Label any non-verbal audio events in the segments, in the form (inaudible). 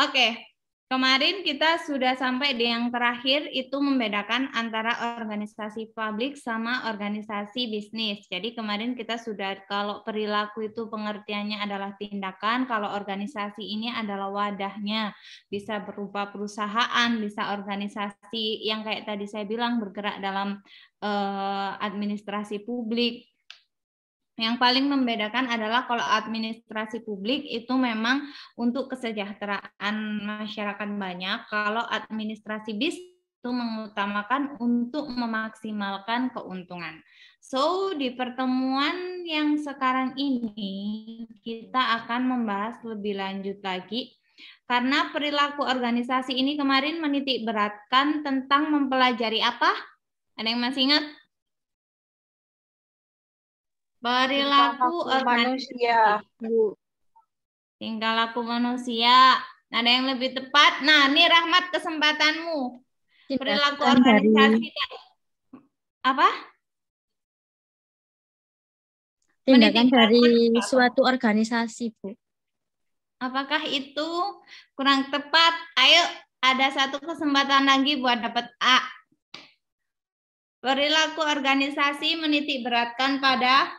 Oke, kemarin kita sudah sampai di yang terakhir itu membedakan antara organisasi publik sama organisasi bisnis. Jadi kemarin kita sudah kalau perilaku itu pengertiannya adalah tindakan, kalau organisasi ini adalah wadahnya. Bisa berupa perusahaan, bisa organisasi yang kayak tadi saya bilang bergerak dalam eh, administrasi publik yang paling membedakan adalah kalau administrasi publik itu memang untuk kesejahteraan masyarakat banyak, kalau administrasi bis itu mengutamakan untuk memaksimalkan keuntungan. So, di pertemuan yang sekarang ini kita akan membahas lebih lanjut lagi karena perilaku organisasi ini kemarin menitik beratkan tentang mempelajari apa? Ada yang masih ingat? Perilaku manusia, tinggal laku manusia. ada yang lebih tepat. Nah, ini Rahmat kesempatanmu. Perilaku organisasi apa? Tindakan dari suatu organisasi, Bu. Apakah itu kurang tepat? Ayo, ada satu kesempatan lagi buat dapat A. Perilaku organisasi menitik beratkan pada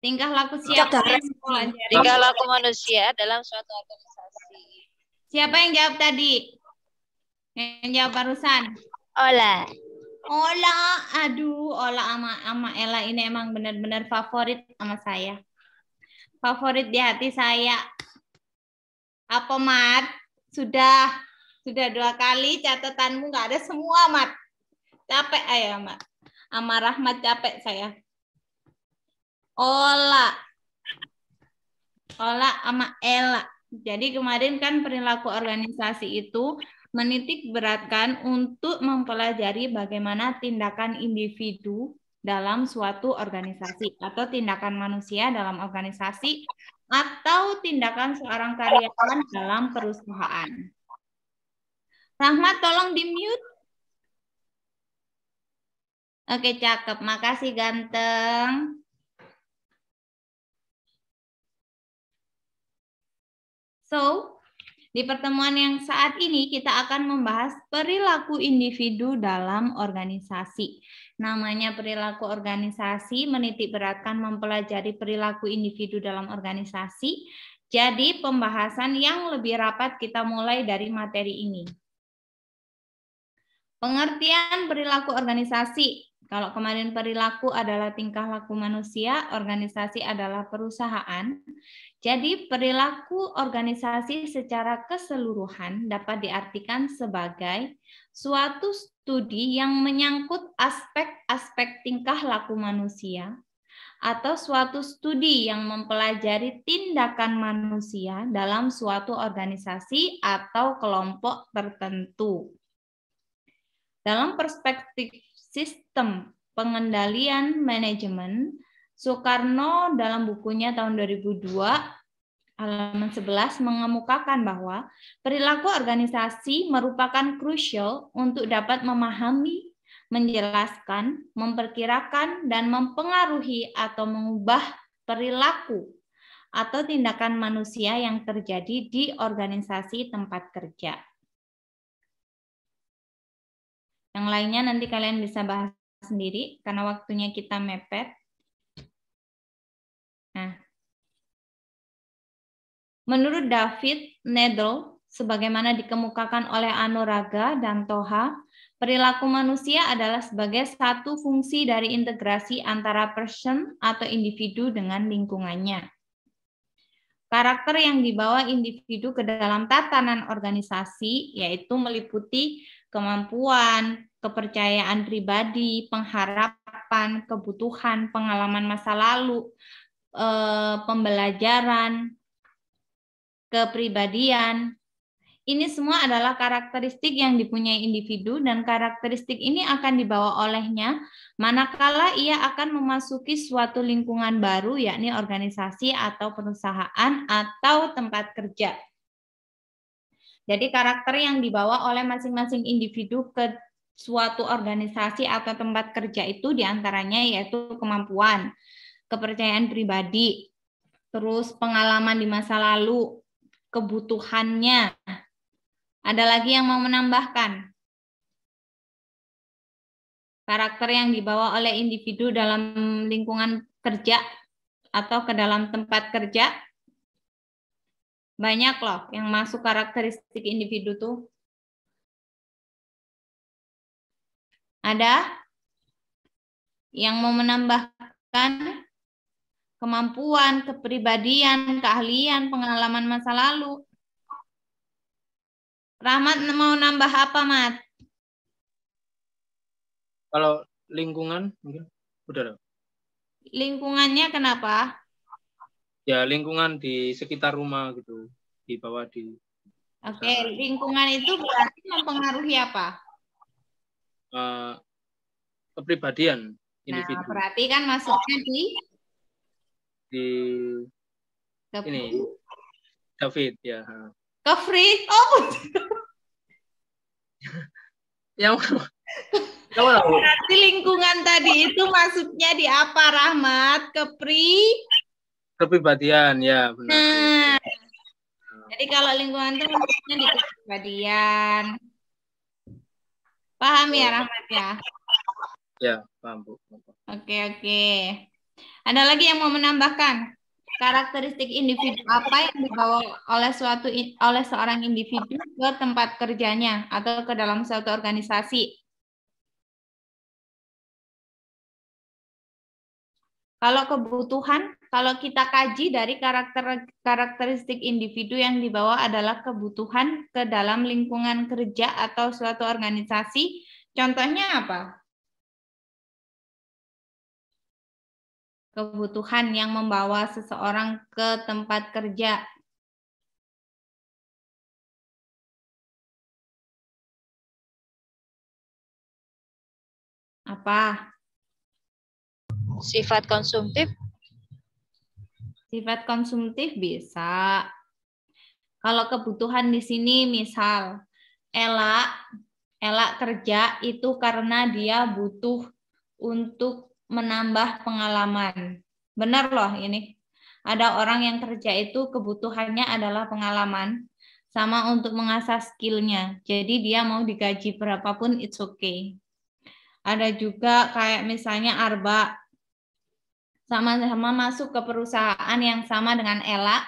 Tingkah laku siapa yang Tingkah laku manusia dalam suatu organisasi. Siapa yang jawab tadi? Yang jawab barusan? Ola. Ola, aduh, Ola ama ama Ella ini emang benar-benar favorit sama saya. Favorit di hati saya. Apa Mat? Sudah, sudah dua kali catatanmu nggak ada semua Mat. Capek ayah Mat. Sama Rahmat capek saya. Ola. Ola sama Ela. Jadi kemarin kan perilaku organisasi itu menitik beratkan untuk mempelajari bagaimana tindakan individu dalam suatu organisasi atau tindakan manusia dalam organisasi atau tindakan seorang karyawan dalam perusahaan. Rahmat tolong di-mute. Oke, cakep. Makasih ganteng. So, di pertemuan yang saat ini kita akan membahas perilaku individu dalam organisasi. Namanya perilaku organisasi menitik beratkan mempelajari perilaku individu dalam organisasi. Jadi pembahasan yang lebih rapat kita mulai dari materi ini. Pengertian perilaku organisasi kalau kemarin perilaku adalah tingkah laku manusia, organisasi adalah perusahaan. Jadi perilaku organisasi secara keseluruhan dapat diartikan sebagai suatu studi yang menyangkut aspek-aspek tingkah laku manusia atau suatu studi yang mempelajari tindakan manusia dalam suatu organisasi atau kelompok tertentu. Dalam perspektif Sistem Pengendalian Manajemen, Soekarno dalam bukunya tahun 2002 halaman 11 mengemukakan bahwa perilaku organisasi merupakan krusial untuk dapat memahami, menjelaskan, memperkirakan, dan mempengaruhi atau mengubah perilaku atau tindakan manusia yang terjadi di organisasi tempat kerja. Yang lainnya nanti kalian bisa bahas sendiri karena waktunya kita mepet. Nah, menurut David Nedel, sebagaimana dikemukakan oleh Anuraga dan Toha, perilaku manusia adalah sebagai satu fungsi dari integrasi antara person atau individu dengan lingkungannya. Karakter yang dibawa individu ke dalam tatanan organisasi yaitu meliputi kemampuan, kepercayaan pribadi, pengharapan, kebutuhan, pengalaman masa lalu, eh, pembelajaran, kepribadian. Ini semua adalah karakteristik yang dipunyai individu dan karakteristik ini akan dibawa olehnya manakala ia akan memasuki suatu lingkungan baru yakni organisasi atau perusahaan atau tempat kerja. Jadi karakter yang dibawa oleh masing-masing individu ke suatu organisasi atau tempat kerja itu diantaranya yaitu kemampuan, kepercayaan pribadi, terus pengalaman di masa lalu, kebutuhannya. Ada lagi yang mau menambahkan? Karakter yang dibawa oleh individu dalam lingkungan kerja atau ke dalam tempat kerja? Banyak loh yang masuk karakteristik individu tuh. Ada yang mau menambahkan kemampuan, kepribadian, keahlian, pengalaman masa lalu. Rahmat mau nambah apa, Mat? Kalau lingkungan mungkin udah Lingkungannya kenapa? ya lingkungan di sekitar rumah gitu di bawah di Oke, okay, lingkungan itu berarti mempengaruhi apa? Uh, kepribadian nah, individu. Nah, berarti kan masuknya di di ini David ya. Ke free. Oh. (laughs) yang (laughs) berarti lingkungan tadi itu masuknya di apa Rahmat? Ke pri kepribadian ya benar. Nah, jadi kalau lingkungan itu maksudnya di kepribadian. Paham ya Rahmat ya? Ya, paham Bu. Oke, oke. Ada lagi yang mau menambahkan? Karakteristik individu apa yang dibawa oleh suatu oleh seorang individu ke tempat kerjanya atau ke dalam suatu organisasi? Kalau kebutuhan kalau kita kaji dari karakter karakteristik individu yang dibawa adalah kebutuhan ke dalam lingkungan kerja atau suatu organisasi, contohnya apa? Kebutuhan yang membawa seseorang ke tempat kerja. Apa? Sifat konsumtif Sifat konsumtif bisa. Kalau kebutuhan di sini misal Ela Ela kerja itu karena dia butuh untuk menambah pengalaman. Benar loh ini. Ada orang yang kerja itu kebutuhannya adalah pengalaman sama untuk mengasah skillnya. Jadi dia mau digaji berapapun it's okay. Ada juga kayak misalnya Arba sama-sama masuk ke perusahaan yang sama dengan Ella,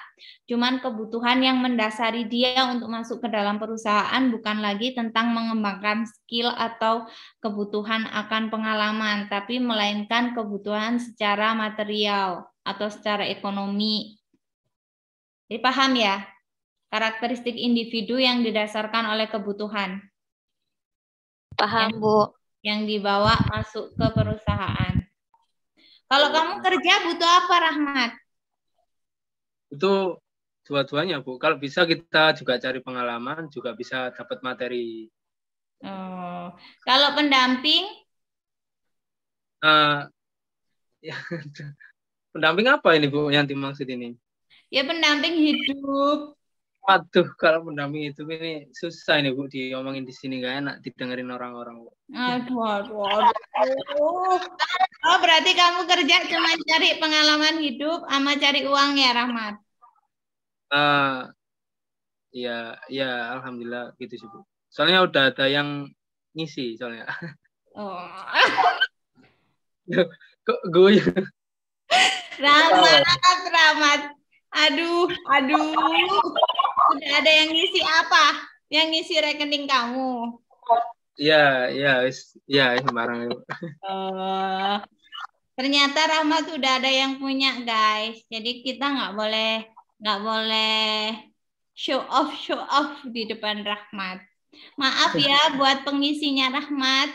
cuman kebutuhan yang mendasari dia untuk masuk ke dalam perusahaan bukan lagi tentang mengembangkan skill atau kebutuhan akan pengalaman, tapi melainkan kebutuhan secara material atau secara ekonomi. Jadi paham ya? Karakteristik individu yang didasarkan oleh kebutuhan. Paham, Bu. Yang dibawa masuk ke perusahaan. Kalau kamu kerja butuh apa, Rahmat? Itu dua-duanya, Bu. Kalau bisa kita juga cari pengalaman, juga bisa dapat materi. Oh, kalau pendamping? Uh, ya, (laughs) pendamping apa ini, Bu, yang dimaksud ini? Ya, pendamping hidup. Waduh, kalau pendamping itu ini susah ini Bu diomongin di sini nggak enak didengerin orang-orang Aduh, aduh, aduh. (laughs) Oh, berarti kamu kerja cuma cari pengalaman hidup sama cari uang ya, Rahmat? Uh, ya, ya, alhamdulillah gitu sih, Bu. Soalnya udah ada yang ngisi soalnya. Oh. (laughs) Kok gue Rahmat, Rahmat. Aduh, aduh. Udah ada yang ngisi apa? Yang ngisi rekening kamu? Iya, iya, iya sembarang. Oh, ternyata Rahmat sudah ada yang punya guys. Jadi kita nggak boleh nggak boleh show off show off di depan Rahmat. Maaf ya (laughs) buat pengisinya Rahmat.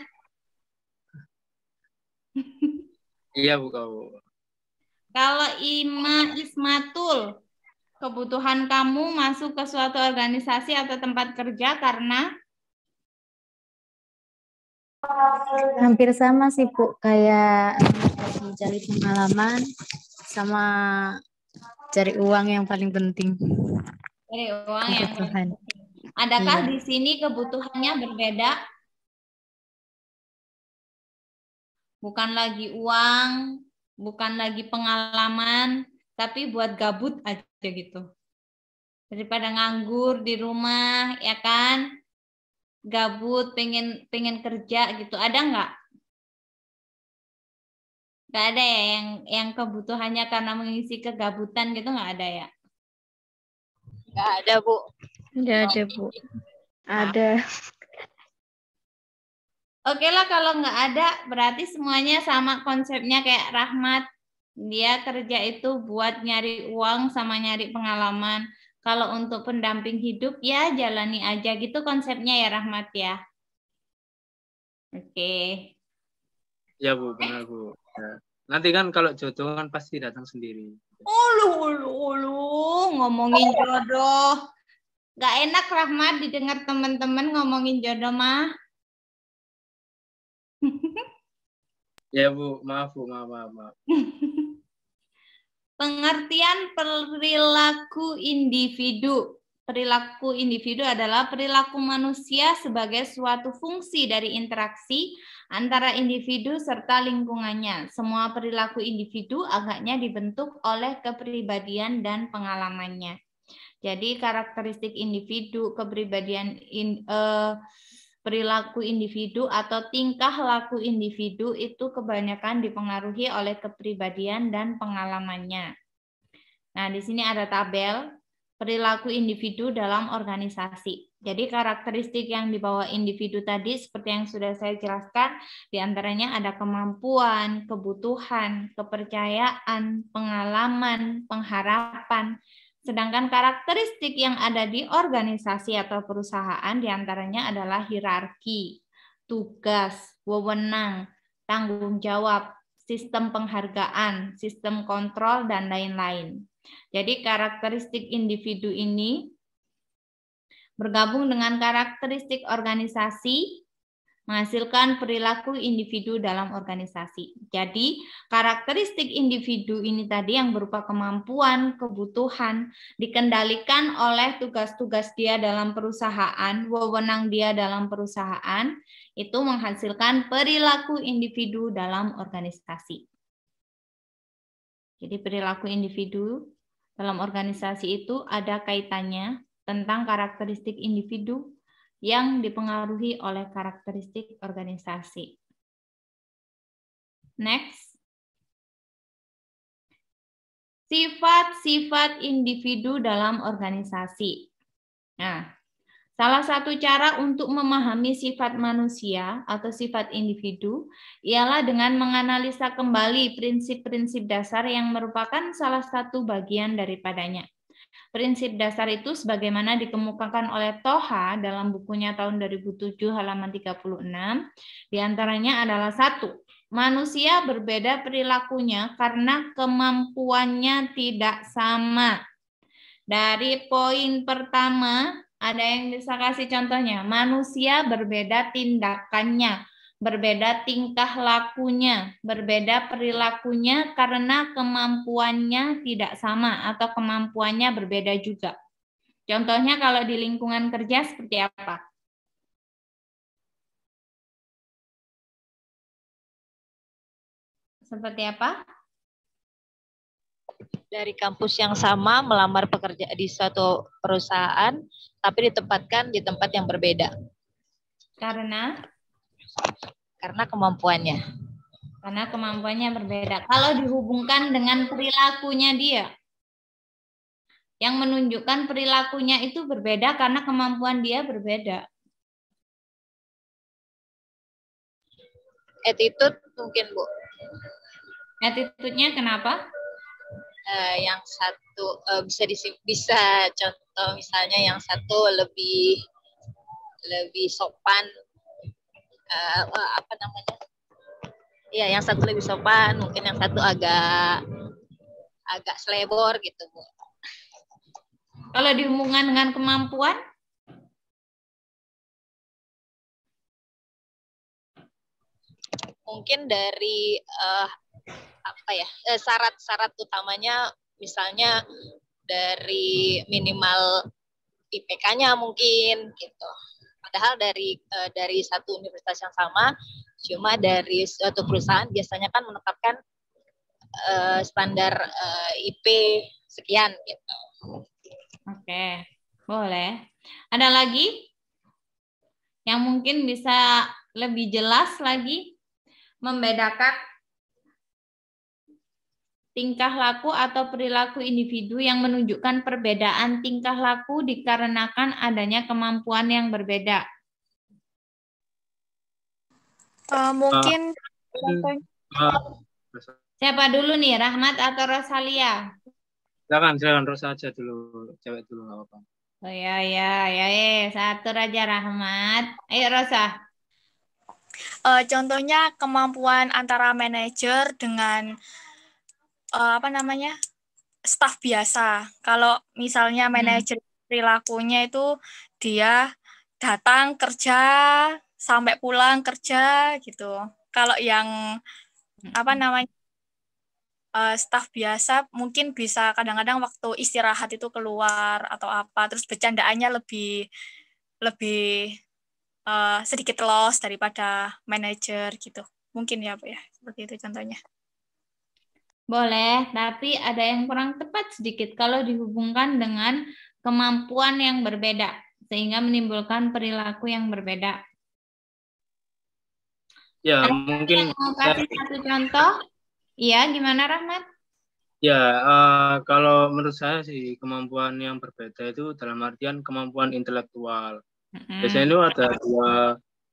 Iya bu Kalau Ima Ismatul, kebutuhan kamu masuk ke suatu organisasi atau tempat kerja karena Hampir sama sih Bu, kayak eh, mencari pengalaman sama cari uang yang paling penting. Cari uang yang penting. Adakah iya. di sini kebutuhannya berbeda? Bukan lagi uang, bukan lagi pengalaman, tapi buat gabut aja gitu. Daripada nganggur di rumah, ya kan? gabut, pengen pengen kerja gitu. Ada nggak? Nggak ada ya yang yang kebutuhannya karena mengisi kegabutan gitu nggak ada ya? Nggak ada bu. Nggak ada bu. Ada. Oke okay lah kalau nggak ada berarti semuanya sama konsepnya kayak Rahmat dia kerja itu buat nyari uang sama nyari pengalaman. Kalau untuk pendamping hidup ya jalani aja gitu konsepnya ya Rahmat ya. Oke. Okay. Ya Bu, benar Bu. Ya. Nanti kan kalau jodoh kan pasti datang sendiri. Ulu ulu ulu ngomongin jodoh. Gak enak Rahmat didengar teman-teman ngomongin jodoh mah. ya Bu, maaf Bu, maaf maaf. maaf. (laughs) Pengertian perilaku individu. Perilaku individu adalah perilaku manusia sebagai suatu fungsi dari interaksi antara individu serta lingkungannya. Semua perilaku individu agaknya dibentuk oleh kepribadian dan pengalamannya. Jadi karakteristik individu, kepribadian in, eh, perilaku individu atau tingkah laku individu itu kebanyakan dipengaruhi oleh kepribadian dan pengalamannya. Nah, di sini ada tabel perilaku individu dalam organisasi. Jadi karakteristik yang dibawa individu tadi seperti yang sudah saya jelaskan, diantaranya ada kemampuan, kebutuhan, kepercayaan, pengalaman, pengharapan, Sedangkan karakteristik yang ada di organisasi atau perusahaan diantaranya adalah hierarki, tugas, wewenang, tanggung jawab, sistem penghargaan, sistem kontrol, dan lain-lain. Jadi karakteristik individu ini bergabung dengan karakteristik organisasi menghasilkan perilaku individu dalam organisasi. Jadi, karakteristik individu ini tadi yang berupa kemampuan, kebutuhan, dikendalikan oleh tugas-tugas dia dalam perusahaan, wewenang dia dalam perusahaan, itu menghasilkan perilaku individu dalam organisasi. Jadi, perilaku individu dalam organisasi itu ada kaitannya tentang karakteristik individu yang dipengaruhi oleh karakteristik organisasi. Next. Sifat-sifat individu dalam organisasi. Nah, salah satu cara untuk memahami sifat manusia atau sifat individu ialah dengan menganalisa kembali prinsip-prinsip dasar yang merupakan salah satu bagian daripadanya. Prinsip dasar itu sebagaimana dikemukakan oleh Toha dalam bukunya tahun 2007 halaman 36, diantaranya adalah satu, manusia berbeda perilakunya karena kemampuannya tidak sama. Dari poin pertama, ada yang bisa kasih contohnya, manusia berbeda tindakannya berbeda tingkah lakunya, berbeda perilakunya karena kemampuannya tidak sama atau kemampuannya berbeda juga. Contohnya kalau di lingkungan kerja seperti apa? Seperti apa? Dari kampus yang sama melamar pekerja di suatu perusahaan, tapi ditempatkan di tempat yang berbeda. Karena? Karena kemampuannya. Karena kemampuannya berbeda. Kalau dihubungkan dengan perilakunya dia, yang menunjukkan perilakunya itu berbeda karena kemampuan dia berbeda. Attitude mungkin, Bu. Attitude-nya kenapa? Uh, yang satu uh, bisa disim bisa contoh misalnya yang satu lebih lebih sopan uh, apa namanya ya yang satu lebih sopan mungkin yang satu agak agak selebor gitu bu kalau dihubungkan dengan kemampuan mungkin dari uh, apa ya syarat-syarat utamanya misalnya dari minimal IPK-nya mungkin gitu. Padahal dari uh, dari satu universitas yang sama, cuma dari suatu perusahaan biasanya kan menetapkan uh, standar uh, eh, IP sekian gitu. Oke, boleh. Ada lagi yang mungkin bisa lebih jelas lagi membedakan tingkah laku atau perilaku individu yang menunjukkan perbedaan tingkah laku dikarenakan adanya kemampuan yang berbeda. Uh, mungkin uh, siapa dulu nih, Rahmat atau Rosalia? Silakan, silakan Rosa aja dulu, cewek dulu nggak apa-apa. Oh ya ya ya, eh ya, satu aja Rahmat. Ayo Rosa. Uh, contohnya kemampuan antara manajer dengan uh, apa namanya staff biasa. Kalau misalnya hmm. manajer perilakunya itu dia datang kerja sampai pulang kerja gitu. Kalau yang hmm. apa namanya uh, staff biasa mungkin bisa kadang-kadang waktu istirahat itu keluar atau apa. Terus bercandaannya lebih lebih uh, sedikit los daripada manajer gitu. Mungkin ya, Pak ya. Seperti itu contohnya. Boleh, tapi ada yang kurang tepat sedikit kalau dihubungkan dengan kemampuan yang berbeda, sehingga menimbulkan perilaku yang berbeda. Ya, ada mungkin. mau kasih satu contoh? Iya, gimana Rahmat? Ya, uh, kalau menurut saya sih kemampuan yang berbeda itu dalam artian kemampuan intelektual. hmm Biasanya itu ada dua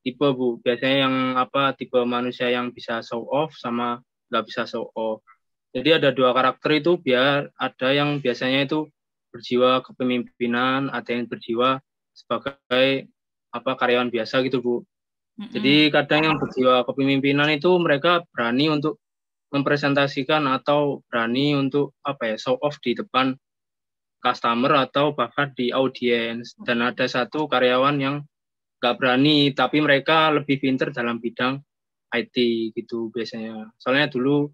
tipe bu. Biasanya yang apa tipe manusia yang bisa show off sama nggak bisa show off. Jadi ada dua karakter itu biar ada yang biasanya itu berjiwa kepemimpinan, ada yang berjiwa sebagai apa karyawan biasa gitu bu. Mm-hmm. Jadi kadang yang berjiwa kepemimpinan itu mereka berani untuk mempresentasikan atau berani untuk apa ya show off di depan customer atau bahkan di audiens dan ada satu karyawan yang nggak berani tapi mereka lebih pinter dalam bidang IT gitu biasanya soalnya dulu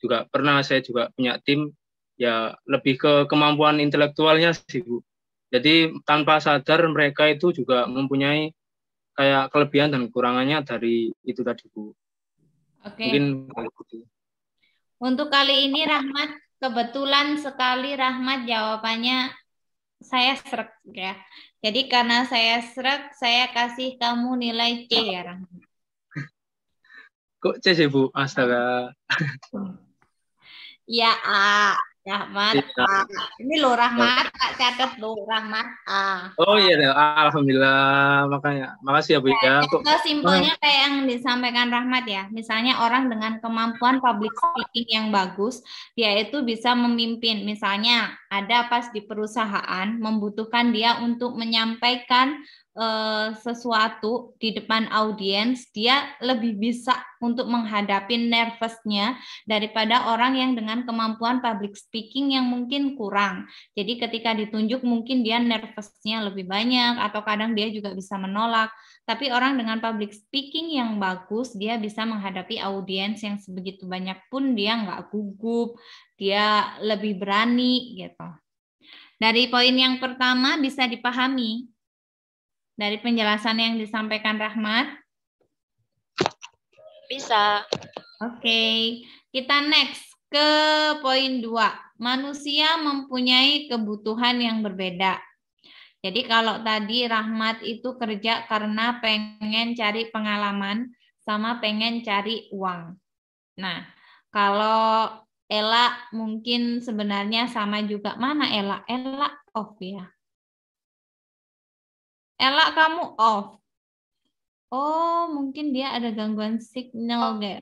juga pernah saya juga punya tim ya lebih ke kemampuan intelektualnya sih Bu. Jadi tanpa sadar mereka itu juga mempunyai kayak kelebihan dan kekurangannya dari itu tadi Bu. Oke. Mungkin untuk kali ini Rahmat kebetulan sekali Rahmat jawabannya saya seret ya. Jadi karena saya seret saya kasih kamu nilai C ya Rahmat. Kok C sih Bu? Astaga. (laughs) Ya, ya, iya, A. Rahmat A. Ini lo Rahmat, iya. kak. catat lo Rahmat A. Oh iya, alhamdulillah. Makanya, makasih ya Bu iya, ya. simpelnya simpelnya oh. kayak yang disampaikan Rahmat ya. Misalnya orang dengan kemampuan public speaking yang bagus, dia itu bisa memimpin. Misalnya ada pas di perusahaan membutuhkan dia untuk menyampaikan Eh, sesuatu di depan audiens, dia lebih bisa untuk menghadapi nervousnya daripada orang yang dengan kemampuan public speaking yang mungkin kurang. Jadi ketika ditunjuk mungkin dia nervousnya lebih banyak atau kadang dia juga bisa menolak. Tapi orang dengan public speaking yang bagus, dia bisa menghadapi audiens yang sebegitu banyak pun dia nggak gugup, dia lebih berani gitu. Dari poin yang pertama bisa dipahami dari penjelasan yang disampaikan Rahmat? Bisa. Oke, okay. kita next ke poin dua. Manusia mempunyai kebutuhan yang berbeda. Jadi kalau tadi Rahmat itu kerja karena pengen cari pengalaman sama pengen cari uang. Nah, kalau Ella mungkin sebenarnya sama juga. Mana Ella? Ella off ya. Ella kamu off. Oh, mungkin dia ada gangguan signal oh. deh.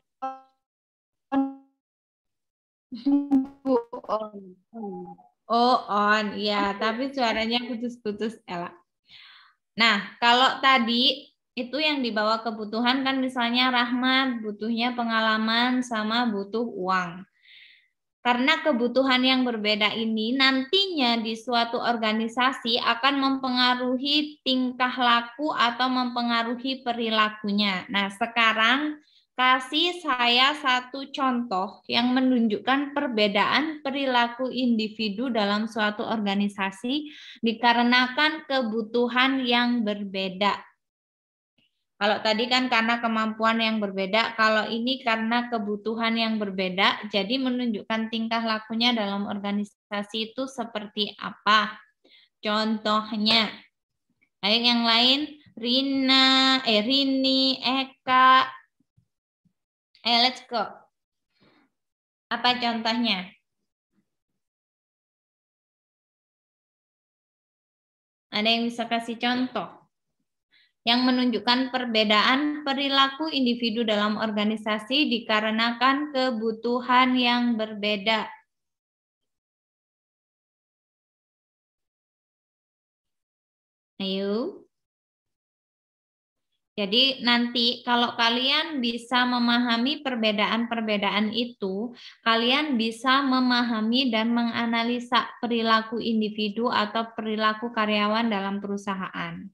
Oh, on. Ya, tapi suaranya putus-putus, Ella. Nah, kalau tadi itu yang dibawa kebutuhan kan misalnya Rahmat butuhnya pengalaman sama butuh uang. Karena kebutuhan yang berbeda ini nantinya di suatu organisasi akan mempengaruhi tingkah laku atau mempengaruhi perilakunya. Nah, sekarang kasih saya satu contoh yang menunjukkan perbedaan perilaku individu dalam suatu organisasi dikarenakan kebutuhan yang berbeda. Kalau tadi kan karena kemampuan yang berbeda, kalau ini karena kebutuhan yang berbeda, jadi menunjukkan tingkah lakunya dalam organisasi itu seperti apa. Contohnya, ayo yang lain, Rina, eh Rini, Eka. eh, let's go. Apa contohnya? Ada yang bisa kasih contoh? yang menunjukkan perbedaan perilaku individu dalam organisasi dikarenakan kebutuhan yang berbeda. Ayo. Jadi nanti kalau kalian bisa memahami perbedaan-perbedaan itu, kalian bisa memahami dan menganalisa perilaku individu atau perilaku karyawan dalam perusahaan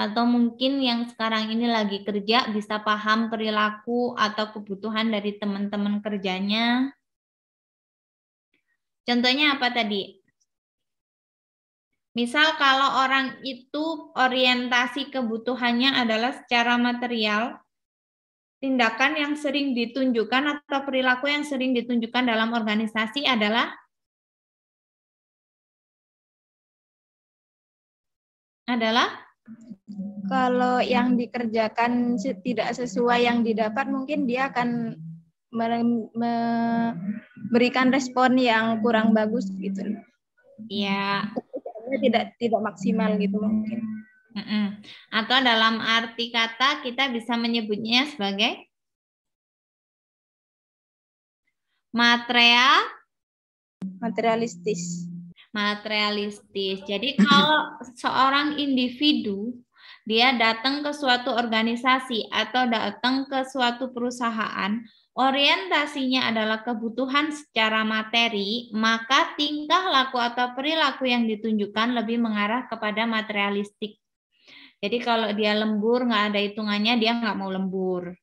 atau mungkin yang sekarang ini lagi kerja bisa paham perilaku atau kebutuhan dari teman-teman kerjanya. Contohnya apa tadi? Misal kalau orang itu orientasi kebutuhannya adalah secara material, tindakan yang sering ditunjukkan atau perilaku yang sering ditunjukkan dalam organisasi adalah adalah kalau yang dikerjakan tidak sesuai yang didapat mungkin dia akan memberikan respon yang kurang bagus gitu. Iya. Tidak tidak maksimal gitu mungkin. Atau dalam arti kata kita bisa menyebutnya sebagai material materialistis materialistis. Jadi kalau seorang individu dia datang ke suatu organisasi atau datang ke suatu perusahaan, orientasinya adalah kebutuhan secara materi, maka tingkah laku atau perilaku yang ditunjukkan lebih mengarah kepada materialistik. Jadi kalau dia lembur, nggak ada hitungannya, dia nggak mau lembur.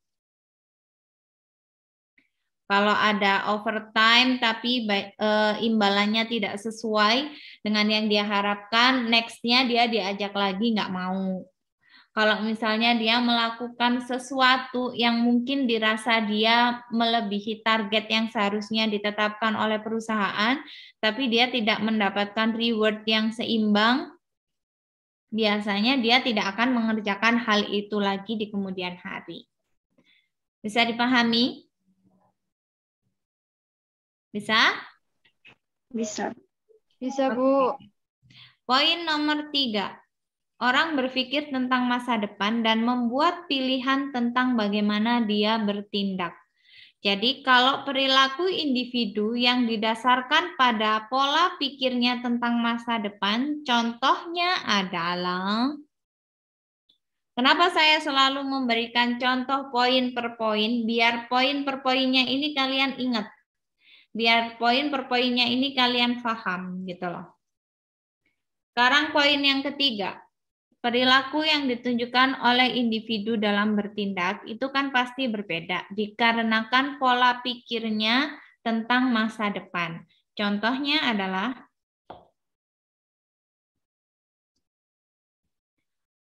Kalau ada overtime tapi uh, imbalannya tidak sesuai dengan yang dia harapkan, nextnya dia diajak lagi nggak mau. Kalau misalnya dia melakukan sesuatu yang mungkin dirasa dia melebihi target yang seharusnya ditetapkan oleh perusahaan, tapi dia tidak mendapatkan reward yang seimbang, biasanya dia tidak akan mengerjakan hal itu lagi di kemudian hari. Bisa dipahami? Bisa? Bisa. Bisa, Bu. Poin nomor tiga. Orang berpikir tentang masa depan dan membuat pilihan tentang bagaimana dia bertindak. Jadi kalau perilaku individu yang didasarkan pada pola pikirnya tentang masa depan, contohnya adalah Kenapa saya selalu memberikan contoh poin per poin biar poin per poinnya ini kalian ingat biar poin per poinnya ini kalian paham gitu loh. Sekarang poin yang ketiga, perilaku yang ditunjukkan oleh individu dalam bertindak itu kan pasti berbeda dikarenakan pola pikirnya tentang masa depan. Contohnya adalah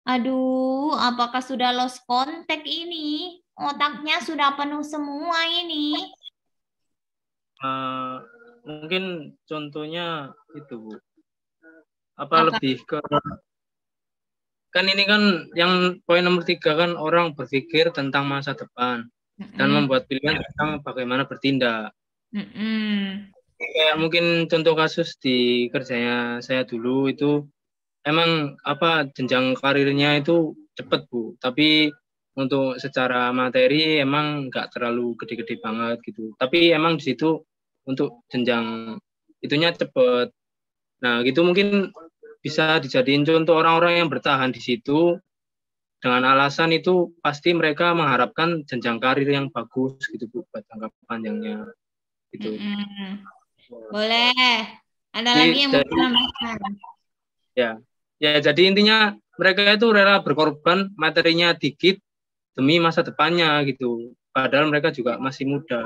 Aduh, apakah sudah lost contact ini? Otaknya sudah penuh semua ini. Eh, mungkin contohnya itu bu apa, Akan. lebih ke kan ini kan yang poin nomor tiga kan orang berpikir tentang masa depan mm -hmm. dan membuat pilihan tentang bagaimana bertindak mm -hmm. kayak mungkin contoh kasus di kerjanya saya dulu itu emang apa jenjang karirnya itu cepat bu tapi untuk secara materi emang nggak terlalu gede-gede banget gitu tapi emang di situ untuk jenjang itunya cepet nah gitu mungkin bisa dijadiin contoh orang-orang yang bertahan di situ dengan alasan itu pasti mereka mengharapkan jenjang karir yang bagus gitu bu buat jangka panjangnya gitu mm -hmm. boleh ada jadi, lagi yang jadi, mau menambahkan ya ya jadi intinya mereka itu rela berkorban materinya dikit demi masa depannya gitu. Padahal mereka juga masih muda.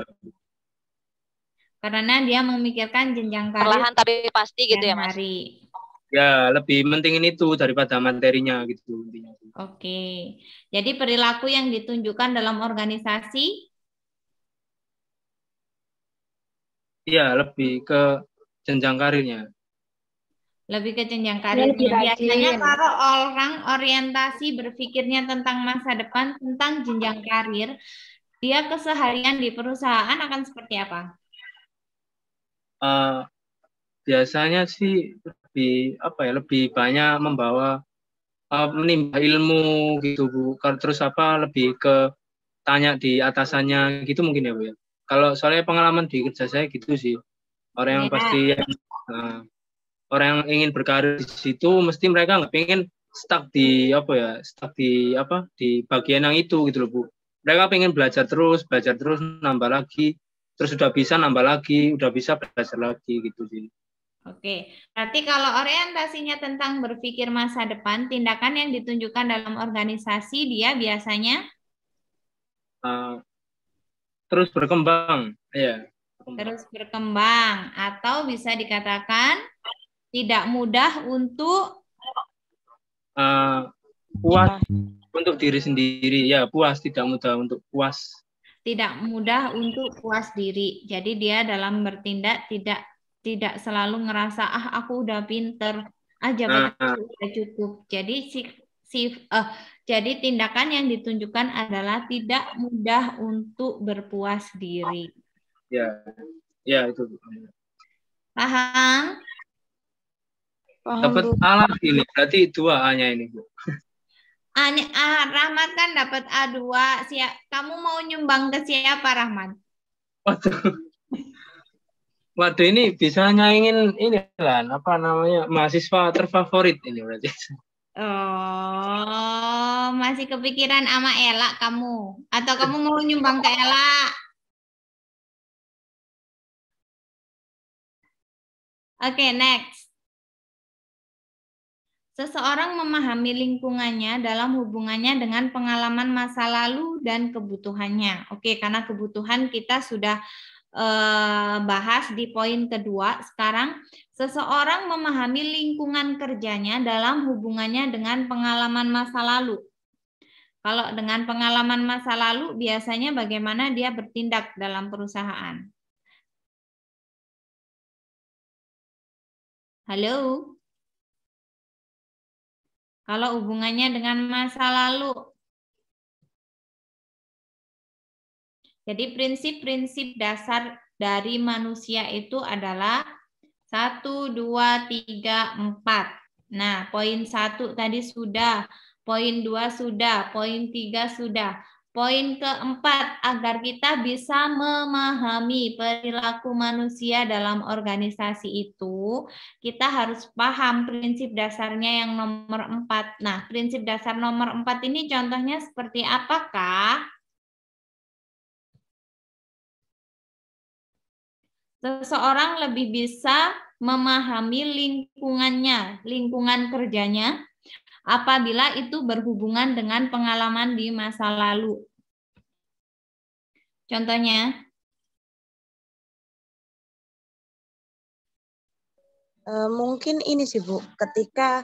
Karena dia memikirkan jenjang karir. Perlahan tapi pasti gitu ya, Mas. Hari. Ya, lebih pentingin itu daripada materinya gitu intinya. Oke. Jadi perilaku yang ditunjukkan dalam organisasi ya lebih ke jenjang karirnya lebih ke jenjang iya, karir. Biasanya kalau orang orientasi berpikirnya tentang masa depan, tentang jenjang karir, dia keseharian di perusahaan akan seperti apa? Uh, biasanya sih lebih apa ya lebih banyak membawa uh, menimba ilmu gitu bu terus apa lebih ke tanya di atasannya gitu mungkin ya bu ya kalau soalnya pengalaman di kerja saya gitu sih orang yang ya. pasti yang uh, orang yang ingin berkarir di situ mesti mereka nggak pengen stuck di apa ya stuck di apa di bagian yang itu gitu loh bu mereka pengen belajar terus belajar terus nambah lagi terus sudah bisa nambah lagi sudah bisa belajar lagi gitu sih Oke, berarti kalau orientasinya tentang berpikir masa depan, tindakan yang ditunjukkan dalam organisasi dia biasanya uh, terus berkembang, ya. Yeah. Terus berkembang atau bisa dikatakan tidak mudah untuk uh, puas untuk diri sendiri ya puas tidak mudah untuk puas tidak mudah untuk puas diri jadi dia dalam bertindak tidak tidak selalu ngerasa ah aku udah pinter ah jabatan udah cukup jadi si, si uh, jadi tindakan yang ditunjukkan adalah tidak mudah untuk berpuas diri ya ya itu paham Dapat A lagi nih, berarti dua A-nya ini, Bu. A, A Rahmat kan dapat A2. Siap, kamu mau nyumbang ke siapa, Rahmat? Waduh. Waduh, ini bisa nyaingin ini lah, kan, apa namanya, mahasiswa terfavorit ini berarti. Oh, masih kepikiran sama Ela kamu? Atau kamu mau nyumbang ke Ela? Oke, okay, next. Seseorang memahami lingkungannya dalam hubungannya dengan pengalaman masa lalu dan kebutuhannya. Oke, karena kebutuhan kita sudah eh, bahas di poin kedua. Sekarang, seseorang memahami lingkungan kerjanya dalam hubungannya dengan pengalaman masa lalu. Kalau dengan pengalaman masa lalu, biasanya bagaimana dia bertindak dalam perusahaan? Halo. Kalau hubungannya dengan masa lalu. Jadi prinsip-prinsip dasar dari manusia itu adalah 1, 2, 3, 4. Nah, poin 1 tadi sudah, poin 2 sudah, poin 3 sudah. Poin keempat, agar kita bisa memahami perilaku manusia dalam organisasi itu, kita harus paham prinsip dasarnya yang nomor empat. Nah, prinsip dasar nomor empat ini contohnya seperti apakah? Seseorang lebih bisa memahami lingkungannya, lingkungan kerjanya, apabila itu berhubungan dengan pengalaman di masa lalu. Contohnya, eh, mungkin ini sih Bu, ketika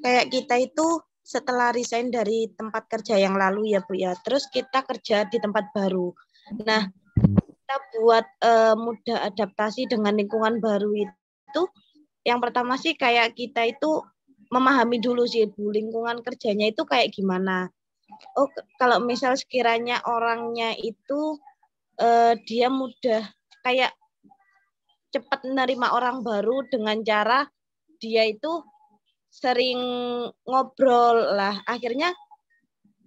kayak kita itu setelah resign dari tempat kerja yang lalu ya Bu ya, terus kita kerja di tempat baru. Nah, kita buat e, mudah adaptasi dengan lingkungan baru itu, yang pertama sih kayak kita itu memahami dulu sih bu lingkungan kerjanya itu kayak gimana. Oh, kalau misal sekiranya orangnya itu uh, dia mudah kayak cepat menerima orang baru dengan cara dia itu sering ngobrol lah. Akhirnya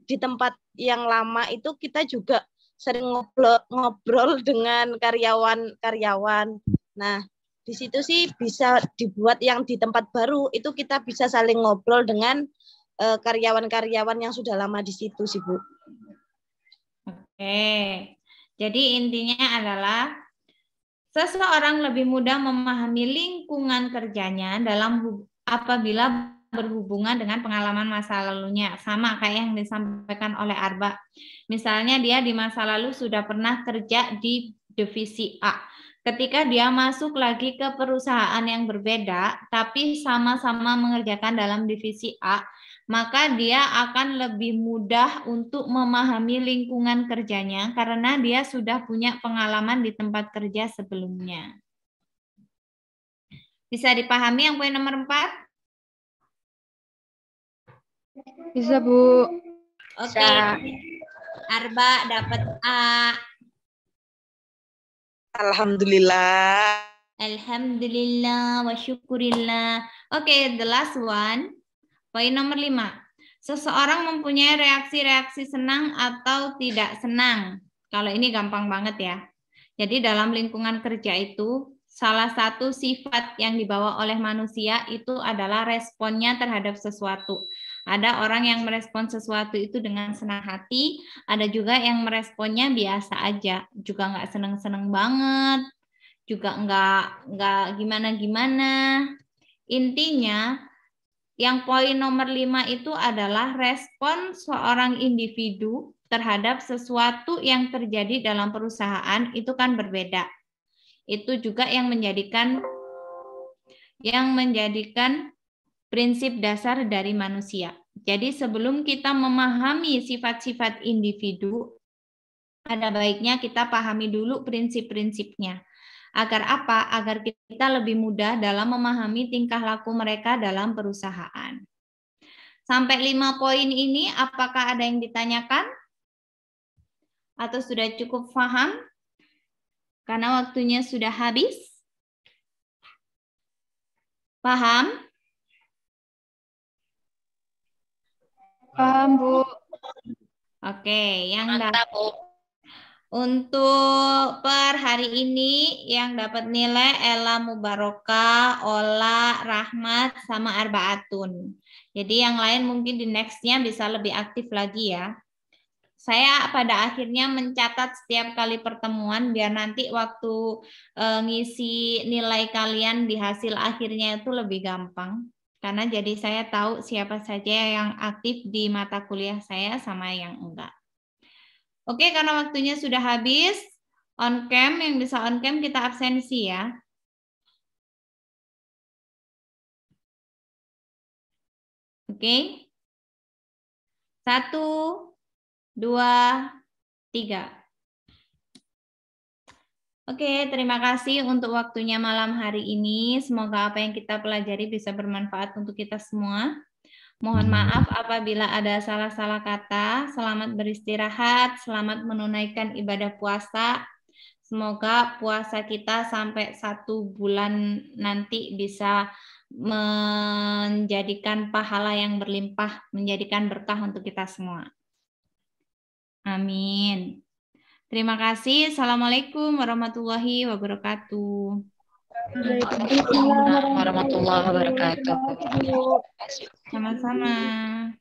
di tempat yang lama itu kita juga sering ngobrol ngobrol dengan karyawan-karyawan. Nah, di situ sih bisa dibuat yang di tempat baru itu kita bisa saling ngobrol dengan eh, karyawan-karyawan yang sudah lama di situ sih Bu. Oke. Jadi intinya adalah seseorang lebih mudah memahami lingkungan kerjanya dalam apabila berhubungan dengan pengalaman masa lalunya. Sama kayak yang disampaikan oleh Arba. Misalnya dia di masa lalu sudah pernah kerja di divisi A ketika dia masuk lagi ke perusahaan yang berbeda, tapi sama-sama mengerjakan dalam divisi A, maka dia akan lebih mudah untuk memahami lingkungan kerjanya karena dia sudah punya pengalaman di tempat kerja sebelumnya. Bisa dipahami yang poin nomor 4? Bisa, Bu. Oke. Okay. Arba dapat A, Alhamdulillah. Alhamdulillah wa syukurillah. Oke, okay, the last one. Poin nomor lima. Seseorang mempunyai reaksi-reaksi senang atau tidak senang. Kalau ini gampang banget ya. Jadi dalam lingkungan kerja itu, salah satu sifat yang dibawa oleh manusia itu adalah responnya terhadap sesuatu. Ada orang yang merespon sesuatu itu dengan senang hati, ada juga yang meresponnya biasa aja, juga nggak seneng-seneng banget, juga nggak nggak gimana-gimana. Intinya yang poin nomor lima itu adalah respon seorang individu terhadap sesuatu yang terjadi dalam perusahaan itu kan berbeda. Itu juga yang menjadikan yang menjadikan prinsip dasar dari manusia. Jadi sebelum kita memahami sifat-sifat individu, ada baiknya kita pahami dulu prinsip-prinsipnya. Agar apa? Agar kita lebih mudah dalam memahami tingkah laku mereka dalam perusahaan. Sampai lima poin ini, apakah ada yang ditanyakan? Atau sudah cukup paham? Karena waktunya sudah habis. Paham? Paham, Bu. Oke, yang Mantap, Untuk per hari ini yang dapat nilai Ella Mubaroka, Ola, Rahmat, sama Arbaatun. Jadi yang lain mungkin di nextnya bisa lebih aktif lagi ya. Saya pada akhirnya mencatat setiap kali pertemuan biar nanti waktu e, ngisi nilai kalian di hasil akhirnya itu lebih gampang. Karena jadi saya tahu siapa saja yang aktif di mata kuliah saya sama yang enggak. Oke, karena waktunya sudah habis, on cam yang bisa on cam kita absensi ya. Oke. Satu, dua, tiga. Oke, terima kasih untuk waktunya malam hari ini. Semoga apa yang kita pelajari bisa bermanfaat untuk kita semua. Mohon maaf apabila ada salah-salah kata. Selamat beristirahat, selamat menunaikan ibadah puasa. Semoga puasa kita sampai satu bulan nanti bisa menjadikan pahala yang berlimpah, menjadikan berkah untuk kita semua. Amin. Terima kasih. Assalamualaikum warahmatullahi wabarakatuh. Waalaikumsalam warahmatullahi wabarakatuh. Sama-sama.